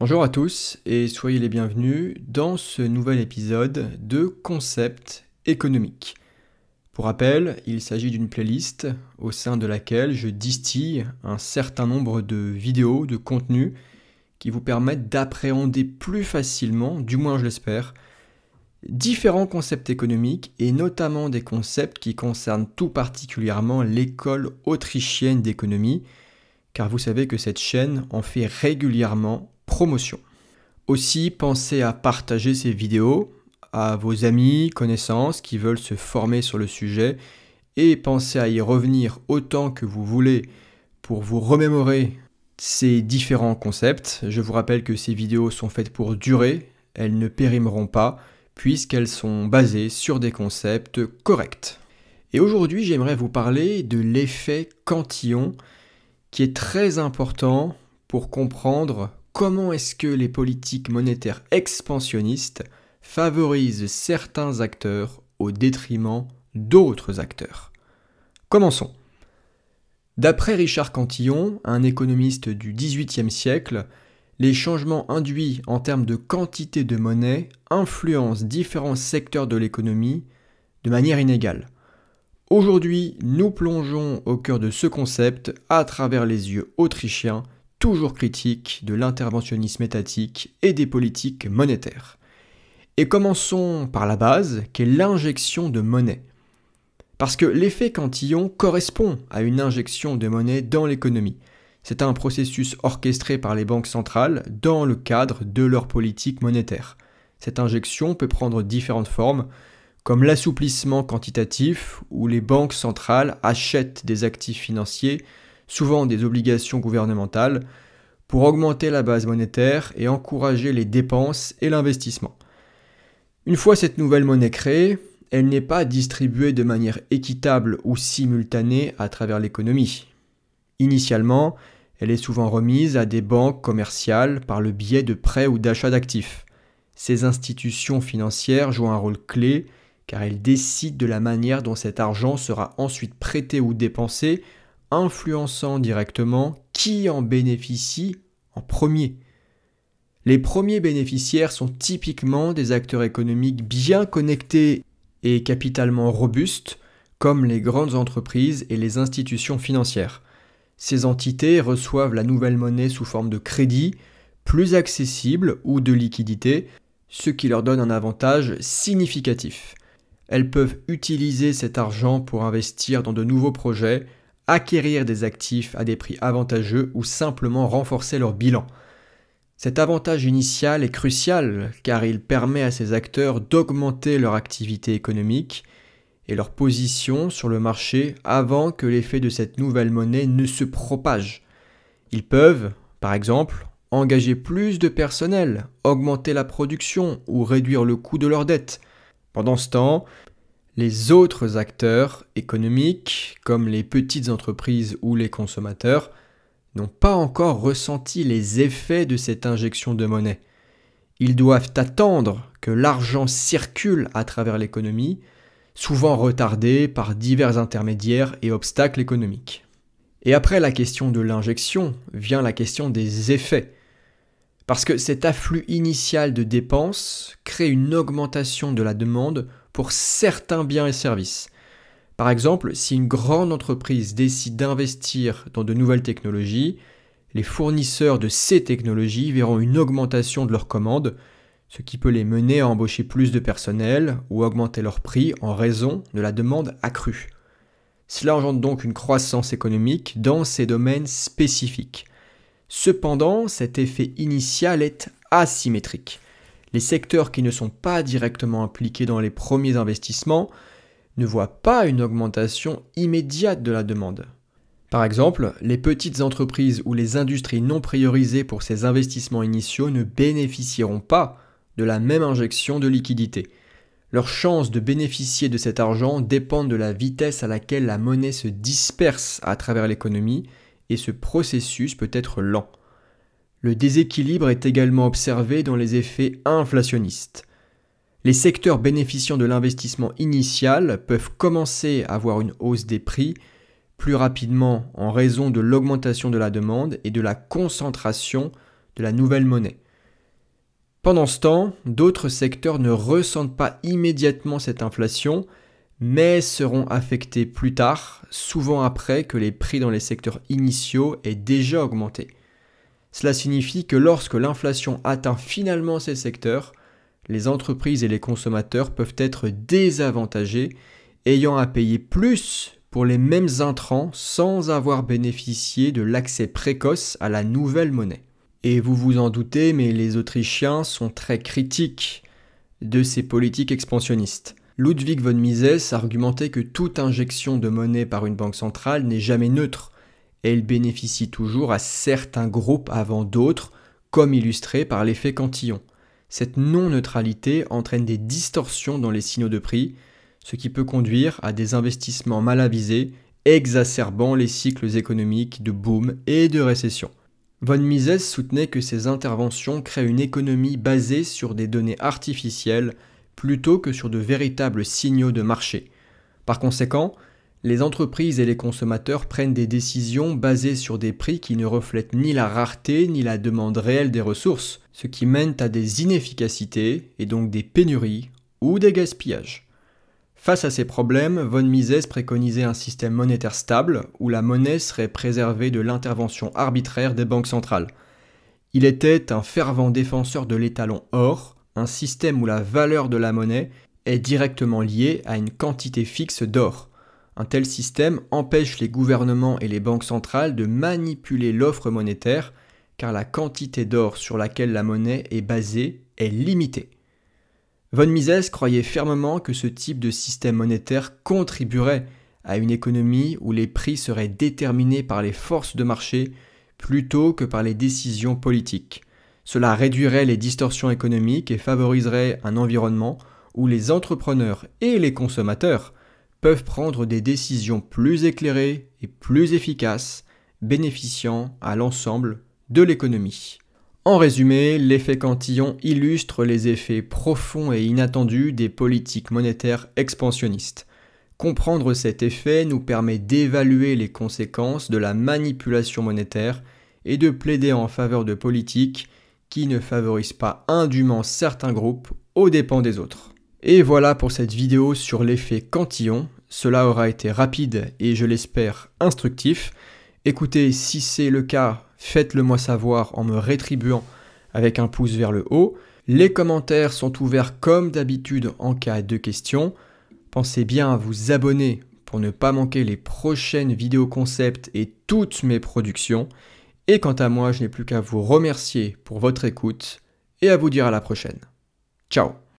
Bonjour à tous et soyez les bienvenus dans ce nouvel épisode de Concepts économiques. Pour rappel, il s'agit d'une playlist au sein de laquelle je distille un certain nombre de vidéos, de contenus qui vous permettent d'appréhender plus facilement, du moins je l'espère, différents concepts économiques et notamment des concepts qui concernent tout particulièrement l'école autrichienne d'économie, car vous savez que cette chaîne en fait régulièrement promotion. Aussi, pensez à partager ces vidéos à vos amis, connaissances qui veulent se former sur le sujet et pensez à y revenir autant que vous voulez pour vous remémorer ces différents concepts. Je vous rappelle que ces vidéos sont faites pour durer, elles ne périmeront pas puisqu'elles sont basées sur des concepts corrects. Et aujourd'hui, j'aimerais vous parler de l'effet cantillon qui est très important pour comprendre comment est-ce que les politiques monétaires expansionnistes favorisent certains acteurs au détriment d'autres acteurs. Commençons. D'après Richard Cantillon, un économiste du XVIIIe siècle, les changements induits en termes de quantité de monnaie influencent différents secteurs de l'économie de manière inégale. Aujourd'hui, nous plongeons au cœur de ce concept à travers les yeux autrichiens toujours critique de l'interventionnisme étatique et des politiques monétaires. Et commençons par la base, qu'est l'injection de monnaie. Parce que l'effet Cantillon correspond à une injection de monnaie dans l'économie. C'est un processus orchestré par les banques centrales dans le cadre de leur politique monétaire. Cette injection peut prendre différentes formes, comme l'assouplissement quantitatif, où les banques centrales achètent des actifs financiers souvent des obligations gouvernementales, pour augmenter la base monétaire et encourager les dépenses et l'investissement. Une fois cette nouvelle monnaie créée, elle n'est pas distribuée de manière équitable ou simultanée à travers l'économie. Initialement, elle est souvent remise à des banques commerciales par le biais de prêts ou d'achats d'actifs. Ces institutions financières jouent un rôle clé car elles décident de la manière dont cet argent sera ensuite prêté ou dépensé influençant directement qui en bénéficie en premier. Les premiers bénéficiaires sont typiquement des acteurs économiques bien connectés et capitalement robustes, comme les grandes entreprises et les institutions financières. Ces entités reçoivent la nouvelle monnaie sous forme de crédit, plus accessible ou de liquidité, ce qui leur donne un avantage significatif. Elles peuvent utiliser cet argent pour investir dans de nouveaux projets, acquérir des actifs à des prix avantageux ou simplement renforcer leur bilan. Cet avantage initial est crucial car il permet à ces acteurs d'augmenter leur activité économique et leur position sur le marché avant que l'effet de cette nouvelle monnaie ne se propage. Ils peuvent, par exemple, engager plus de personnel, augmenter la production ou réduire le coût de leur dette. Pendant ce temps, les autres acteurs économiques, comme les petites entreprises ou les consommateurs, n'ont pas encore ressenti les effets de cette injection de monnaie. Ils doivent attendre que l'argent circule à travers l'économie, souvent retardé par divers intermédiaires et obstacles économiques. Et après la question de l'injection vient la question des effets. Parce que cet afflux initial de dépenses crée une augmentation de la demande pour certains biens et services. Par exemple, si une grande entreprise décide d'investir dans de nouvelles technologies, les fournisseurs de ces technologies verront une augmentation de leurs commandes, ce qui peut les mener à embaucher plus de personnel ou augmenter leurs prix en raison de la demande accrue. Cela engendre donc une croissance économique dans ces domaines spécifiques. Cependant, cet effet initial est asymétrique. Les secteurs qui ne sont pas directement impliqués dans les premiers investissements ne voient pas une augmentation immédiate de la demande. Par exemple, les petites entreprises ou les industries non priorisées pour ces investissements initiaux ne bénéficieront pas de la même injection de liquidité. Leurs chances de bénéficier de cet argent dépendent de la vitesse à laquelle la monnaie se disperse à travers l'économie et ce processus peut être lent. Le déséquilibre est également observé dans les effets inflationnistes. Les secteurs bénéficiant de l'investissement initial peuvent commencer à voir une hausse des prix plus rapidement en raison de l'augmentation de la demande et de la concentration de la nouvelle monnaie. Pendant ce temps, d'autres secteurs ne ressentent pas immédiatement cette inflation, mais seront affectés plus tard, souvent après que les prix dans les secteurs initiaux aient déjà augmenté. Cela signifie que lorsque l'inflation atteint finalement ces secteurs, les entreprises et les consommateurs peuvent être désavantagés, ayant à payer plus pour les mêmes intrants sans avoir bénéficié de l'accès précoce à la nouvelle monnaie. Et vous vous en doutez, mais les Autrichiens sont très critiques de ces politiques expansionnistes. Ludwig von Mises argumentait que toute injection de monnaie par une banque centrale n'est jamais neutre, et elle bénéficie toujours à certains groupes avant d'autres, comme illustré par l'effet cantillon. Cette non-neutralité entraîne des distorsions dans les signaux de prix, ce qui peut conduire à des investissements mal avisés, exacerbant les cycles économiques de boom et de récession. Von Mises soutenait que ces interventions créent une économie basée sur des données artificielles plutôt que sur de véritables signaux de marché. Par conséquent, les entreprises et les consommateurs prennent des décisions basées sur des prix qui ne reflètent ni la rareté ni la demande réelle des ressources, ce qui mène à des inefficacités et donc des pénuries ou des gaspillages. Face à ces problèmes, von Mises préconisait un système monétaire stable où la monnaie serait préservée de l'intervention arbitraire des banques centrales. Il était un fervent défenseur de l'étalon or, un système où la valeur de la monnaie est directement liée à une quantité fixe d'or. Un tel système empêche les gouvernements et les banques centrales de manipuler l'offre monétaire, car la quantité d'or sur laquelle la monnaie est basée est limitée. Von Mises croyait fermement que ce type de système monétaire contribuerait à une économie où les prix seraient déterminés par les forces de marché plutôt que par les décisions politiques. Cela réduirait les distorsions économiques et favoriserait un environnement où les entrepreneurs et les consommateurs peuvent prendre des décisions plus éclairées et plus efficaces, bénéficiant à l'ensemble de l'économie. En résumé, l'effet Cantillon illustre les effets profonds et inattendus des politiques monétaires expansionnistes. Comprendre cet effet nous permet d'évaluer les conséquences de la manipulation monétaire et de plaider en faveur de politiques qui ne favorisent pas indûment certains groupes aux dépens des autres. Et voilà pour cette vidéo sur l'effet cantillon. Cela aura été rapide et je l'espère instructif. Écoutez, si c'est le cas, faites-le moi savoir en me rétribuant avec un pouce vers le haut. Les commentaires sont ouverts comme d'habitude en cas de questions. Pensez bien à vous abonner pour ne pas manquer les prochaines vidéos concepts et toutes mes productions. Et quant à moi, je n'ai plus qu'à vous remercier pour votre écoute et à vous dire à la prochaine. Ciao